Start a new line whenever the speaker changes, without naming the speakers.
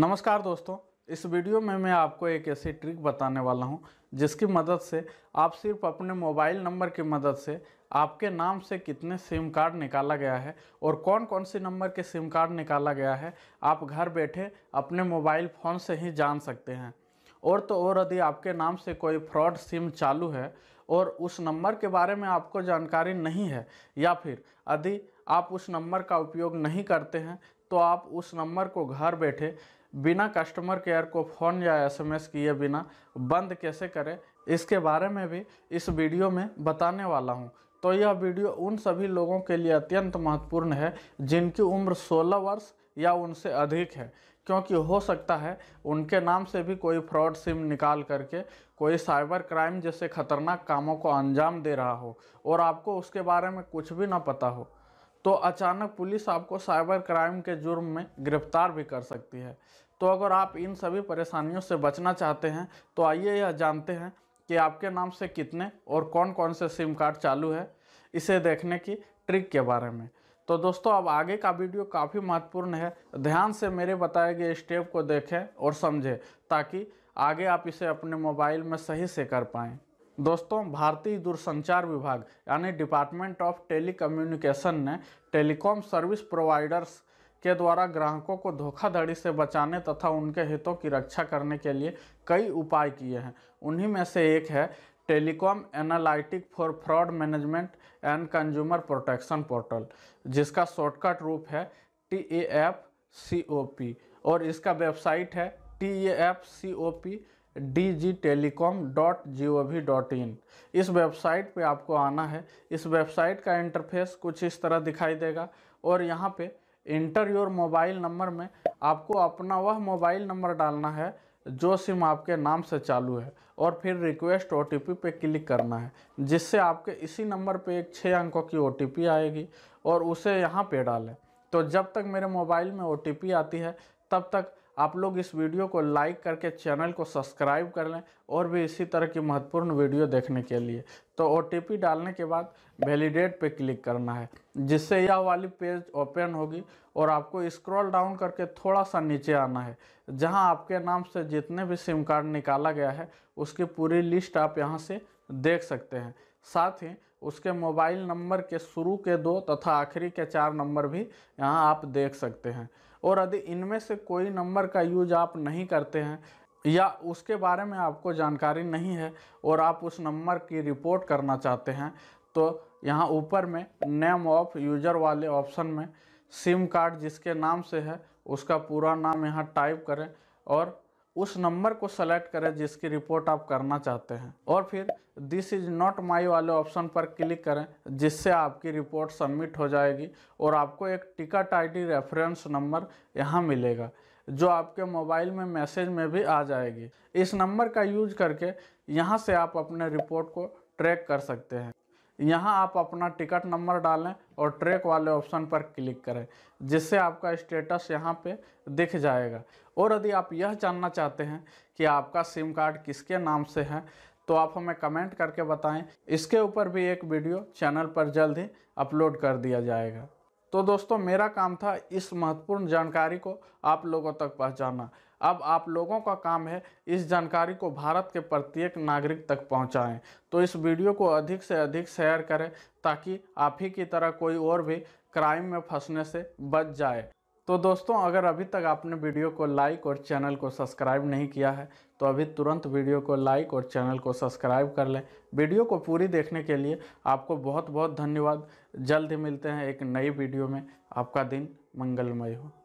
नमस्कार दोस्तों इस वीडियो में मैं आपको एक ऐसी ट्रिक बताने वाला हूं जिसकी मदद से आप सिर्फ अपने मोबाइल नंबर की मदद से आपके नाम से कितने सिम कार्ड निकाला गया है और कौन कौन से नंबर के सिम कार्ड निकाला गया है आप घर बैठे अपने मोबाइल फ़ोन से ही जान सकते हैं और तो और यदि आपके नाम से कोई फ्रॉड सिम चालू है और उस नंबर के बारे में आपको जानकारी नहीं है या फिर यदि आप उस नंबर का उपयोग नहीं करते हैं तो आप उस नंबर को घर बैठे बिना कस्टमर केयर को फ़ोन या एसएमएस किए बिना बंद कैसे करें इसके बारे में भी इस वीडियो में बताने वाला हूं। तो यह वीडियो उन सभी लोगों के लिए अत्यंत महत्वपूर्ण है जिनकी उम्र 16 वर्ष या उनसे अधिक है क्योंकि हो सकता है उनके नाम से भी कोई फ्रॉड सिम निकाल करके कोई साइबर क्राइम जैसे खतरनाक कामों को अंजाम दे रहा हो और आपको उसके बारे में कुछ भी ना पता हो तो अचानक पुलिस आपको साइबर क्राइम के जुर्म में गिरफ्तार भी कर सकती है तो अगर आप इन सभी परेशानियों से बचना चाहते हैं तो आइए यह जानते हैं कि आपके नाम से कितने और कौन कौन से सिम कार्ड चालू है इसे देखने की ट्रिक के बारे में तो दोस्तों अब आगे का वीडियो काफ़ी महत्वपूर्ण है ध्यान से मेरे बताए गए स्टेप को देखें और समझें ताकि आगे आप इसे अपने मोबाइल में सही से कर पाएँ दोस्तों भारतीय दूरसंचार विभाग यानी डिपार्टमेंट ऑफ टेली ने टेलीकॉम सर्विस प्रोवाइडर्स के द्वारा ग्राहकों को धोखाधड़ी से बचाने तथा उनके हितों की रक्षा करने के लिए कई उपाय किए हैं उन्हीं में से एक है telecom analytic for fraud management and consumer protection portal जिसका शॉर्टकट रूप है T A F C O P और इसका वेबसाइट है T A F C O P D G telecom dot G O V dot in इस website पे आपको आना है इस वेबसाइट का इंटरफेस कुछ इस तरह दिखाई देगा और यहाँ पे इंटर योर मोबाइल नंबर में आपको अपना वह मोबाइल नंबर डालना है जो सिम आपके नाम से चालू है और फिर रिक्वेस्ट ओ पे क्लिक करना है जिससे आपके इसी नंबर पे एक छः अंकों की ओ आएगी और उसे यहाँ पे डालें तो जब तक मेरे मोबाइल में ओ आती है तब तक आप लोग इस वीडियो को लाइक करके चैनल को सब्सक्राइब कर लें और भी इसी तरह की महत्वपूर्ण वीडियो देखने के लिए तो ओ डालने के बाद वैलिडेट पे क्लिक करना है जिससे यह वाली पेज ओपन होगी और आपको स्क्रॉल डाउन करके थोड़ा सा नीचे आना है जहां आपके नाम से जितने भी सिम कार्ड निकाला गया है उसकी पूरी लिस्ट आप यहाँ से देख सकते हैं साथ ही उसके मोबाइल नंबर के शुरू के दो तथा आखिरी के चार नंबर भी यहाँ आप देख सकते हैं और यदि इनमें से कोई नंबर का यूज आप नहीं करते हैं या उसके बारे में आपको जानकारी नहीं है और आप उस नंबर की रिपोर्ट करना चाहते हैं तो यहाँ ऊपर में नेम ऑफ यूजर वाले ऑप्शन में सिम कार्ड जिसके नाम से है उसका पूरा नाम यहाँ टाइप करें और उस नंबर को सेलेक्ट करें जिसकी रिपोर्ट आप करना चाहते हैं और फिर दिस इज़ नॉट माई वाले ऑप्शन पर क्लिक करें जिससे आपकी रिपोर्ट सबमिट हो जाएगी और आपको एक टिकट आईडी रेफरेंस नंबर यहाँ मिलेगा जो आपके मोबाइल में मैसेज में भी आ जाएगी इस नंबर का यूज करके यहाँ से आप अपने रिपोर्ट को ट्रैक कर सकते हैं यहाँ आप अपना टिकट नंबर डालें और ट्रैक वाले ऑप्शन पर क्लिक करें जिससे आपका स्टेटस यहाँ पे दिख जाएगा और यदि आप यह जानना चाहते हैं कि आपका सिम कार्ड किसके नाम से है तो आप हमें कमेंट करके बताएं इसके ऊपर भी एक वीडियो चैनल पर जल्द ही अपलोड कर दिया जाएगा तो दोस्तों मेरा काम था इस महत्वपूर्ण जानकारी को आप लोगों तक पहुँचाना अब आप लोगों का काम है इस जानकारी को भारत के प्रत्येक नागरिक तक पहुंचाएं। तो इस वीडियो को अधिक से अधिक शेयर करें ताकि आप ही की तरह कोई और भी क्राइम में फंसने से बच जाए तो दोस्तों अगर अभी तक आपने वीडियो को लाइक और चैनल को सब्सक्राइब नहीं किया है तो अभी तुरंत वीडियो को लाइक और चैनल को सब्सक्राइब कर लें वीडियो को पूरी देखने के लिए आपको बहुत बहुत धन्यवाद जल्द ही मिलते हैं एक नई वीडियो में आपका दिन मंगलमय हो